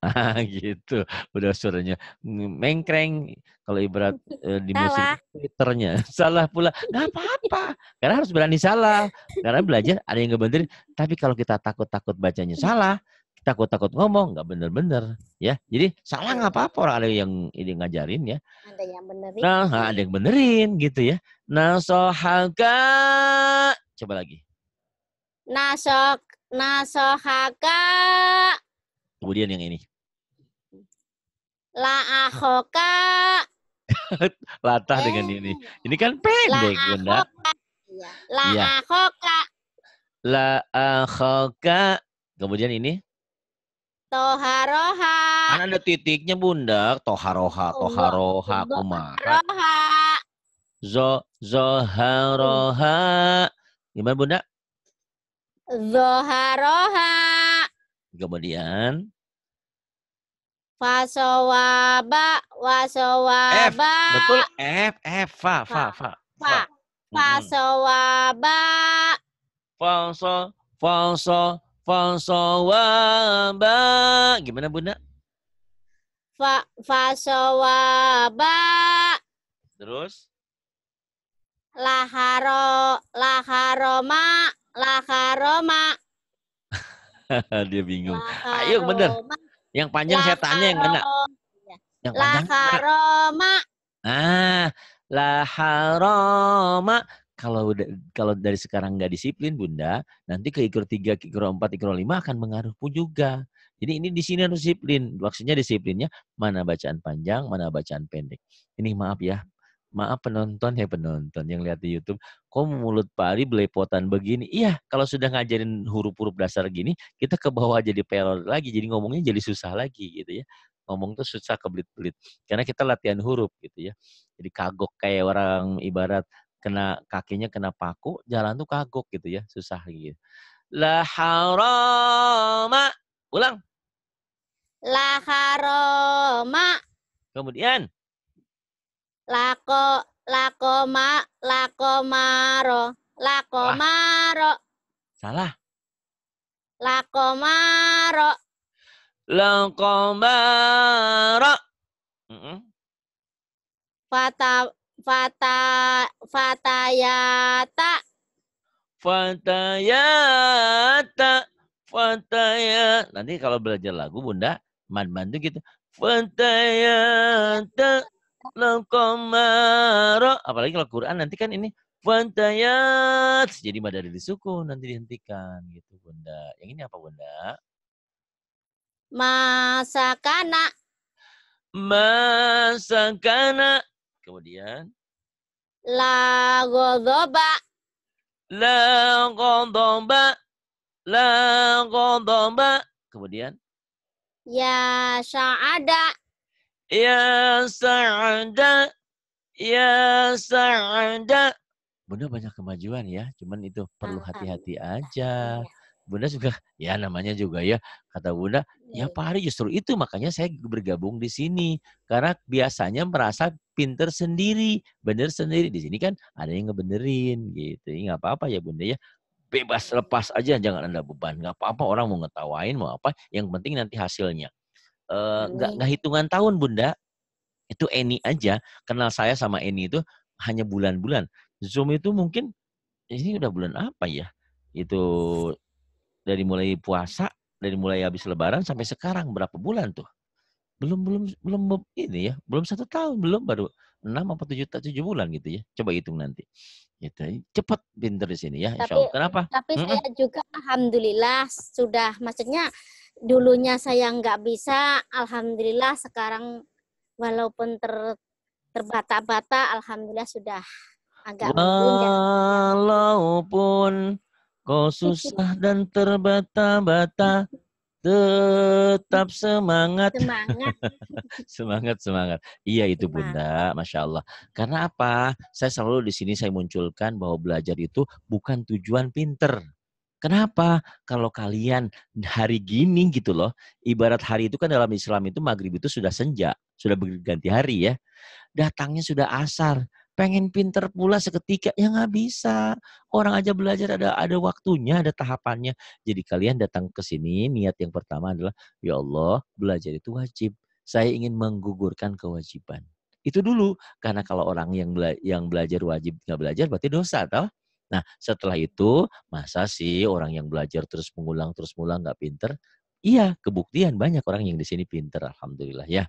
A: Ah, gitu. Udah suaranya mengkreng kalau ibarat eh, di musik Twitternya. Salah pula. Gak apa-apa. Karena harus berani salah. Karena belajar ada yang nggak Tapi kalau kita takut-takut bacanya salah, takut-takut ngomong nggak bener-bener ya. Jadi salah nggak apa-apa orang ada yang ini ngajarin ya. Ada yang benerin. Nah, gitu. ada yang benerin gitu ya. Nasohaka coba lagi.
B: Nasok nasohaka. Kemudian yang ini. laahoka
A: Latah eh. dengan ini. Eh. Ini kan pendek, Bunda.
B: laahoka
A: ya. La iya. Kemudian ini?
B: Toharoha.
A: Kan ada titiknya bunda. Toharoha, oh, toharoha, kumara. Toharoha. Zo, zoharoha. Gimana bunda?
B: Zoharoha.
A: Kemudian.
B: Fasowaba, wasowaba. F, betul.
A: F, F, fa, fa, fa. Fa,
B: fasowaba.
A: Falso, falso, Fasawaba. Gimana Bunda?
B: Fa fasawaba. Terus? Laharo laharoma laharoma.
A: Dia bingung. Laharoma. Ayo bener. Yang panjang laharoma. saya tanya yang mana? Yang panjang.
B: Laharoma.
A: Ah, laharoma kalau kalau dari sekarang nggak disiplin bunda nanti ke ikro tiga, ke ikro empat ikro lima akan mengaruh pun juga jadi ini di sini harus disiplin maksudnya disiplinnya mana bacaan panjang mana bacaan pendek ini maaf ya maaf penonton ya penonton yang lihat di YouTube kok mulut pari belepotan begini iya kalau sudah ngajarin huruf-huruf dasar gini kita ke bawah jadi pelor lagi jadi ngomongnya jadi susah lagi gitu ya ngomong tuh susah kebelit-belit karena kita latihan huruf gitu ya jadi kagok kayak orang ibarat kena kakinya kena paku, jalan tuh kagok gitu ya, susah gitu. La harama. Ulang.
B: La harama. Kemudian lako lakoma lakomaro maro Salah. Lakomaro.
A: Lakomaro. Mm -mm.
B: Fata fata fatayata
A: fatayata fataya nanti kalau belajar lagu bunda man bantu gitu fatayata lakomara apalagi kalau Quran nanti kan ini fatayat jadi madari disuku nanti dihentikan gitu bunda yang ini apa bunda masakana masakana Kemudian la ghadaba la ghadaba
B: la ghadaba. Kemudian ya sa'ada
A: ya sa'ada ya sa'ada. Bunda banyak kemajuan ya, cuman itu perlu ah, ah. hati-hati aja. Ah, iya. Bunda juga, ya namanya juga ya, kata Bunda, ya iya. Pak Ari justru itu makanya saya bergabung di sini. Karena biasanya merasa pinter sendiri, bener sendiri. Di sini kan ada yang ngebenerin gitu. ini iya, Nggak apa-apa ya bunda ya. Bebas lepas aja, jangan ada beban. Nggak apa-apa orang mau ngetawain, mau apa. Yang penting nanti hasilnya. Eh, nggak e, hitungan tahun bunda. Itu Eni aja. Kenal saya sama Eni itu hanya bulan-bulan. Zoom itu mungkin ini udah bulan apa ya? Itu dari mulai puasa, dari mulai habis lebaran sampai sekarang berapa bulan tuh? belum belum belum ini ya belum satu tahun belum baru enam apa tujuh tujuh bulan gitu ya coba hitung nanti gitu cepat pinter di sini ya tapi, kenapa tapi hmm?
B: saya juga alhamdulillah sudah maksudnya dulunya saya nggak bisa alhamdulillah sekarang walaupun ter terbata-bata alhamdulillah sudah agak ya.
A: walaupun kau susah dan terbata-bata tetap semangat. Semangat. semangat, semangat. Iya itu Bunda, Masya Allah. Karena apa? Saya selalu di sini saya munculkan bahwa belajar itu bukan tujuan pinter. Kenapa? Kalau kalian hari gini gitu loh, ibarat hari itu kan dalam Islam itu maghrib itu sudah senja, sudah berganti hari ya. Datangnya sudah asar, pengen pinter pula seketika ya nggak bisa orang aja belajar ada ada waktunya ada tahapannya jadi kalian datang ke sini niat yang pertama adalah ya Allah belajar itu wajib saya ingin menggugurkan kewajiban itu dulu karena kalau orang yang bela yang belajar wajib nggak belajar berarti dosa tau nah setelah itu masa sih orang yang belajar terus mengulang terus mengulang nggak pinter iya kebuktian banyak orang yang di sini pinter alhamdulillah ya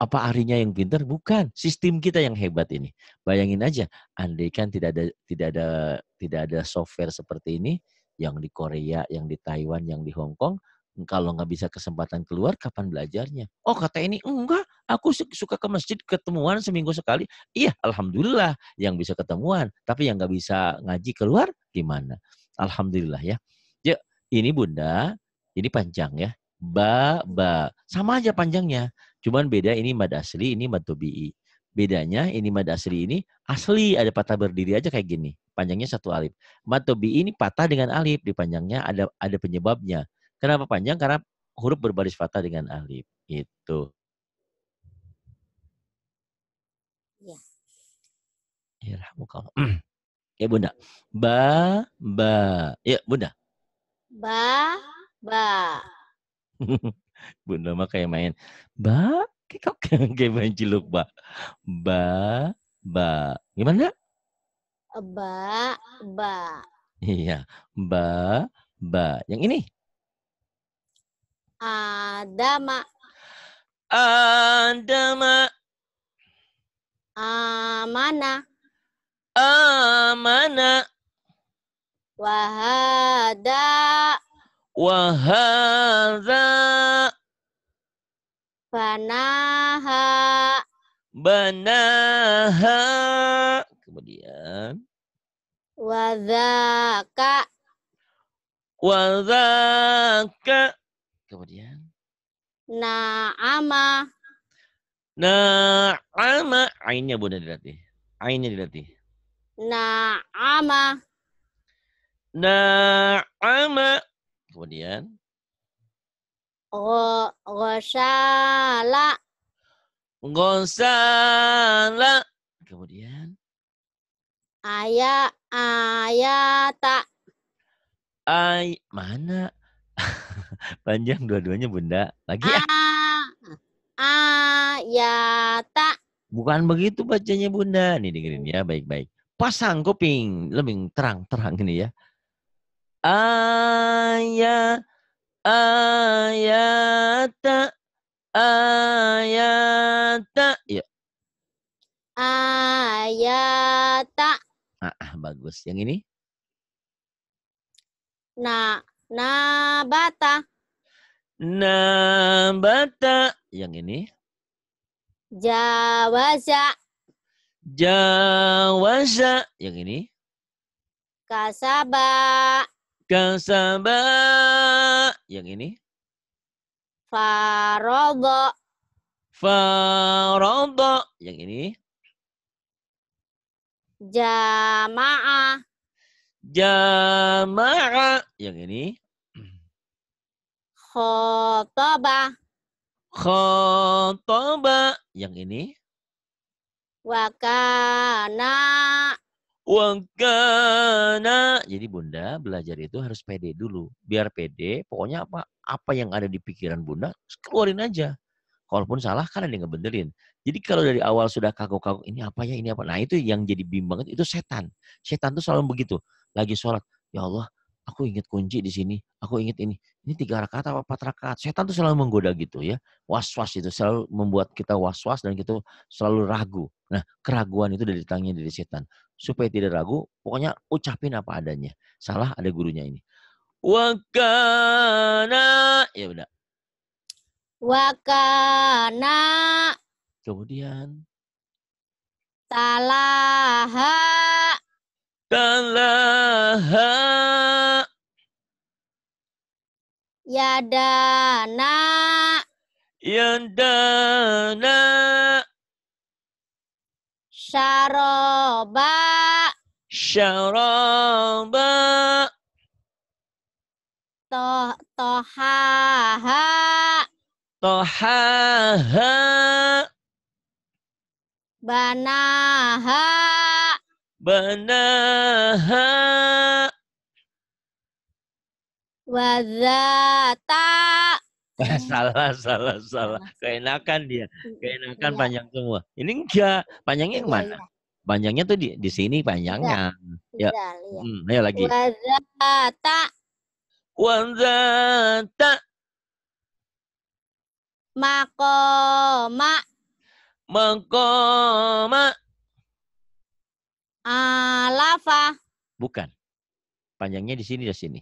A: apa arinya yang pintar? Bukan, sistem kita yang hebat ini. Bayangin aja, andaikan tidak ada tidak ada tidak ada software seperti ini yang di Korea, yang di Taiwan, yang di Hong Kong, kalau nggak bisa kesempatan keluar, kapan belajarnya? Oh kata ini enggak, aku suka ke masjid ketemuan seminggu sekali. Iya, alhamdulillah yang bisa ketemuan, tapi yang nggak bisa ngaji keluar gimana? Alhamdulillah ya. Ya ini bunda, ini panjang ya. Ba ba sama aja panjangnya. Cuman beda ini mad asli, ini mad tobi'i. Bedanya ini mad asli ini asli ada patah berdiri aja kayak gini. Panjangnya satu alif. Mad tobi'i ini patah dengan alif. Di panjangnya ada ada penyebabnya. Kenapa panjang? Karena huruf berbaris patah dengan alif. Itu. Ya. Ya, ya bunda. Ba, ba. Ya bunda.
B: Ba, ba.
A: Bunda mah kayak main ba kok kayak main ciluk ba ba ba gimana
B: ba ba
A: iya ba ba yang ini
B: ada Ada, Ma. amana amana wahada Wahada banaha banaha kemudian wadaka
A: wadaka kemudian
B: naama
A: naama ainnya bunda dilatih ainnya dilatih
B: naama
A: naama Kemudian Gosala. Gosala. Kemudian
B: Ayah, ayah, tak.
A: Ay, mana? Panjang dua-duanya bunda. Lagi ya? tak. Bukan begitu bacanya bunda. Nih dengerin ya baik-baik. Pasang kuping. Lebih terang-terang ini ya ayat ayat ayat, ya
B: ayat
A: ah bagus yang ini
B: na na, bata.
A: Na, bata. yang ini
B: jawaza
A: jawaza yang ini
B: kasaba
A: kasaba. Yang ini? Farodo. Farodo. Yang ini?
B: Jamaah.
A: Jamaah. Yang ini?
B: Khotobah.
A: Khotobah. Yang ini?
B: Wakana
A: Wagana. Jadi bunda belajar itu harus pede dulu. Biar pede, pokoknya apa apa yang ada di pikiran bunda, keluarin aja. Kalaupun salah, kan ada yang ngebenerin. Jadi kalau dari awal sudah kagok-kagok, ini apa ya, ini apa. Nah itu yang jadi bimbang itu setan. Setan tuh selalu begitu. Lagi sholat, ya Allah aku ingat kunci di sini, aku ingat ini. Ini tiga rakaat apa empat rakaat? Setan tuh selalu menggoda gitu ya. Was-was itu selalu membuat kita was-was dan kita selalu ragu. Nah, keraguan itu dari tangannya dari setan. Supaya tidak ragu, pokoknya ucapin apa adanya. Salah ada gurunya ini. Wakana. Ya udah.
B: Wakana.
A: Kemudian.
B: Talaha talaha yadana
A: yadana syaroba syaroba
B: toh tohaha tohaha banaha
A: banaha wazata salah salah salah keenakan dia keenakan ya. panjang semua ini enggak panjangnya yang iya, mana iya. panjangnya tuh di di sini panjangnya ya, Hmm, ayo lagi wazata wazata
B: makoma makoma Alafa, ah,
A: Bukan. Panjangnya di sini, di sini.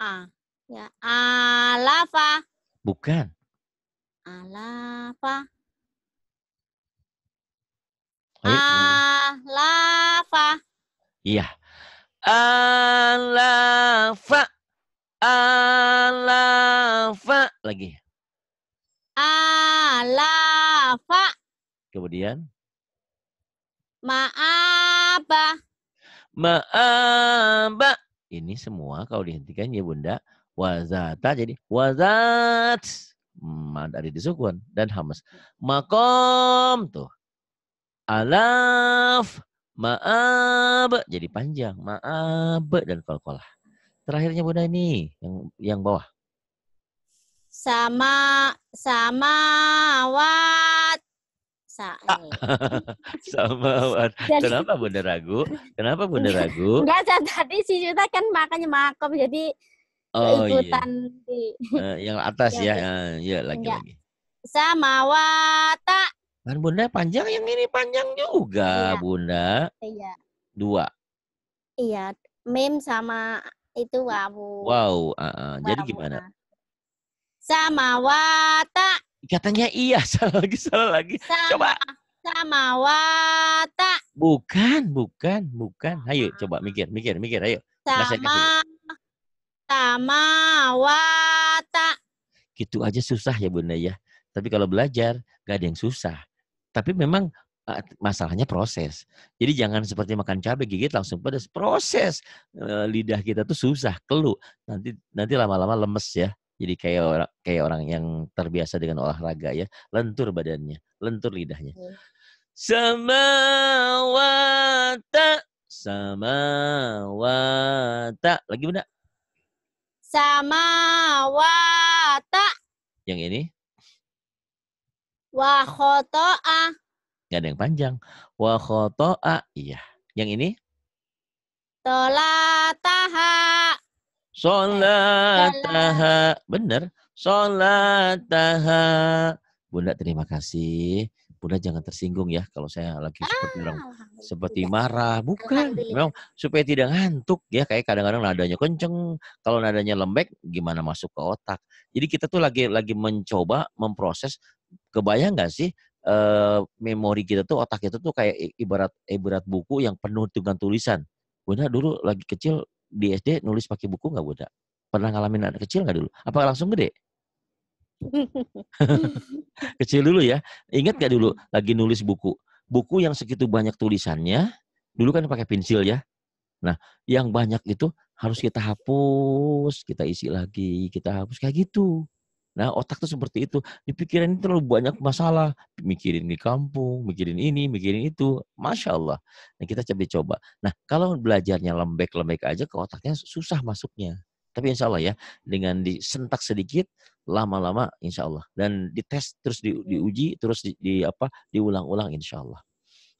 B: A. Ah, ya, Alafa, ah, Bukan. Alafa, alafa. Iya. Alafa. Alafa. Lagi. Alafa. Kemudian? Ma'aba.
A: Ma'aba. Ini semua kalau dihentikan ya Bunda. Wazata jadi wazat. Mad ada di dan hamas. Makom tuh. Alaf. Ma'aba. Jadi panjang. Ma'aba dan kol-kolah. Terakhirnya Bunda ini yang yang bawah.
B: Sama sama wat sae. Gitu.
A: Sama. Jadi, Kenapa Bunda ragu? Kenapa Bunda ragu?
B: Enggak, tadi si Juta kan makanya makom jadi
A: oh, ikutan iya. di uh, yang atas ya. Ya, ya lagi ya. lagi.
B: Sama wata.
A: Kan Bunda panjang
B: yang ini panjang
A: juga, ya. Bunda. Iya. Dua.
B: Iya, mem sama itu wawu. Wow,
A: uh, ah, uh. Ah. jadi wawu. gimana?
B: Sama wata.
A: Katanya iya, salah lagi, salah lagi. Sama, coba.
B: Sama wata.
A: Bukan, bukan, bukan. Ayo coba mikir, mikir, mikir. Ayo. Sama,
B: sama wata.
A: Gitu aja susah ya bunda ya. Tapi kalau belajar gak ada yang susah. Tapi memang eh, masalahnya proses. Jadi jangan seperti makan cabai gigit langsung pedas. Proses eh, lidah kita tuh susah, keluh. Nanti nanti lama-lama lemes ya jadi kayak orang kayak orang yang terbiasa dengan olahraga ya lentur badannya lentur lidahnya sama wata sama samawata lagi bunda
B: sama samawata yang ini wahotoa
A: Gak ada yang panjang wahotoa iya yang ini
B: tolataha
A: Solataha. Benar. Solataha. Bunda terima kasih. Bunda jangan tersinggung ya kalau saya lagi seperti ah, orang seperti marah, bukan. Memang supaya tidak ngantuk ya kayak kadang-kadang nadanya kenceng, kalau nadanya lembek gimana masuk ke otak. Jadi kita tuh lagi lagi mencoba memproses kebayang gak sih uh, memori kita tuh otak kita tuh kayak ibarat ibarat buku yang penuh dengan tulisan. Bunda dulu lagi kecil di SD nulis pakai buku nggak Buta? Pernah ngalamin anak kecil nggak dulu? Apa langsung gede? kecil dulu ya. Ingat nggak dulu lagi nulis buku? Buku yang segitu banyak tulisannya, dulu kan pakai pensil ya. Nah, yang banyak itu harus kita hapus, kita isi lagi, kita hapus kayak gitu. Nah, otak tuh seperti itu. Di pikiran itu terlalu banyak masalah. Mikirin di kampung, mikirin ini, mikirin itu. Masya Allah. Nah, kita coba coba. Nah, kalau belajarnya lembek-lembek aja ke otaknya susah masuknya. Tapi insya Allah ya, dengan disentak sedikit, lama-lama insya Allah. Dan dites terus di, diuji, terus di, di apa diulang-ulang insya Allah.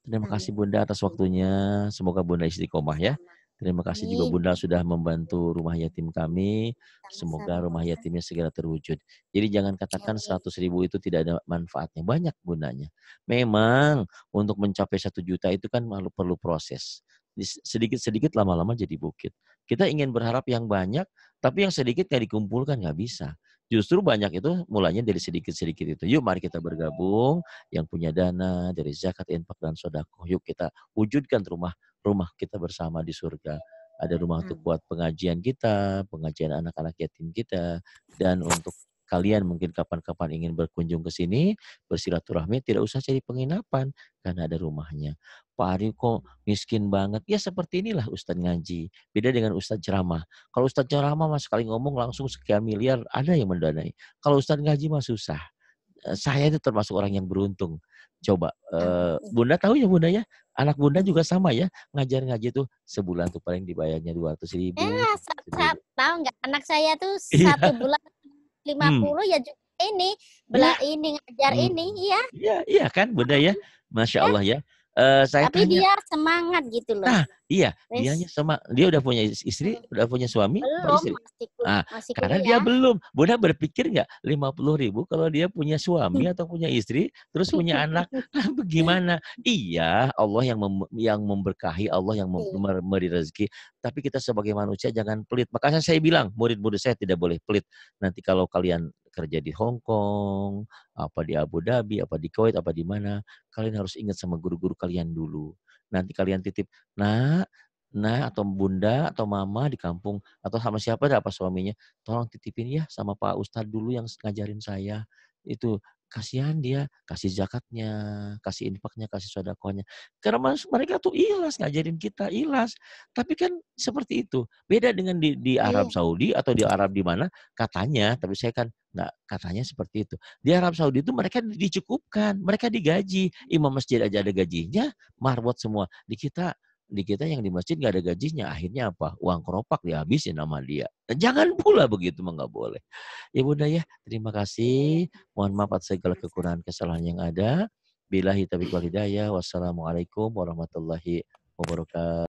A: Terima kasih Bunda atas waktunya. Semoga Bunda istiqomah ya. Terima kasih Amin. juga Bunda sudah membantu rumah yatim kami. sama Semoga rumah yatimnya segera terwujud. Jadi jangan katakan seratus ribu itu tidak ada manfaatnya. Banyak gunanya. Memang untuk mencapai satu juta itu kan perlu proses. Sedikit-sedikit lama-lama jadi bukit. Kita ingin berharap yang banyak, tapi yang sedikit nggak dikumpulkan nggak bisa. Justru banyak itu mulanya dari sedikit-sedikit itu. Yuk mari kita bergabung yang punya dana dari zakat, infak dan sodako. Yuk kita wujudkan rumah rumah kita bersama di surga. Ada rumah untuk hmm. buat pengajian kita, pengajian anak-anak yatim kita, dan untuk kalian mungkin kapan-kapan ingin berkunjung ke sini, bersilaturahmi, tidak usah cari penginapan karena ada rumahnya. Pak Ari kok miskin banget. Ya seperti inilah Ustaz ngaji. Beda dengan Ustaz ceramah. Kalau Ustaz ceramah mas sekali ngomong langsung sekian miliar ada yang mendanai. Kalau Ustaz ngaji mas susah. Eh, saya itu termasuk orang yang beruntung. Coba, uh, Bunda tahu ya Bunda ya? Anak Bunda juga sama ya, ngajar ngaji tuh sebulan tuh paling dibayarnya dua ratus ribu. eh,
B: tahu nggak? Anak saya tuh iya. satu bulan hmm. lima puluh ya juga ini, iya. belah ya. ini ngajar hmm. ini, iya. Iya, iya
A: kan Bunda ya, iya. masya Allah ya. Eh, saya tapi tanya, dia
B: semangat gitu loh nah
A: iya dia sama sama dia udah punya istri hmm. udah punya suami belum istri? masih, nah, masih karena kuliah. dia belum bunda berpikir nggak lima puluh ribu kalau dia punya suami hmm. atau punya istri terus punya anak ah, bagaimana iya Allah yang mem yang memberkahi Allah yang iya. memberi rezeki tapi kita sebagai manusia jangan pelit makanya saya bilang murid-murid saya tidak boleh pelit nanti kalau kalian kerja di Hong Kong, apa di Abu Dhabi, apa di Kuwait, apa di mana, kalian harus ingat sama guru-guru kalian dulu. Nanti kalian titip, nah, nah atau bunda atau mama di kampung atau sama siapa apa suaminya tolong titipin ya sama pak ustadz dulu yang ngajarin saya itu kasihan dia kasih zakatnya, kasih infaknya, kasih sodakonya. Karena mereka tuh ilas ngajarin kita ilas. Tapi kan seperti itu. Beda dengan di, di iya. Arab Saudi atau di Arab di mana katanya, tapi saya kan nggak katanya seperti itu. Di Arab Saudi itu mereka dicukupkan, mereka digaji. Imam masjid aja ada gajinya, marbot semua. Di kita di kita yang di masjid nggak ada gajinya akhirnya apa uang keropak dihabisin sama dia nah, jangan pula begitu mah nggak boleh ya bunda ya terima kasih mohon maaf atas segala kekurangan kesalahan yang ada bila hitabi hidayah wassalamualaikum warahmatullahi wabarakatuh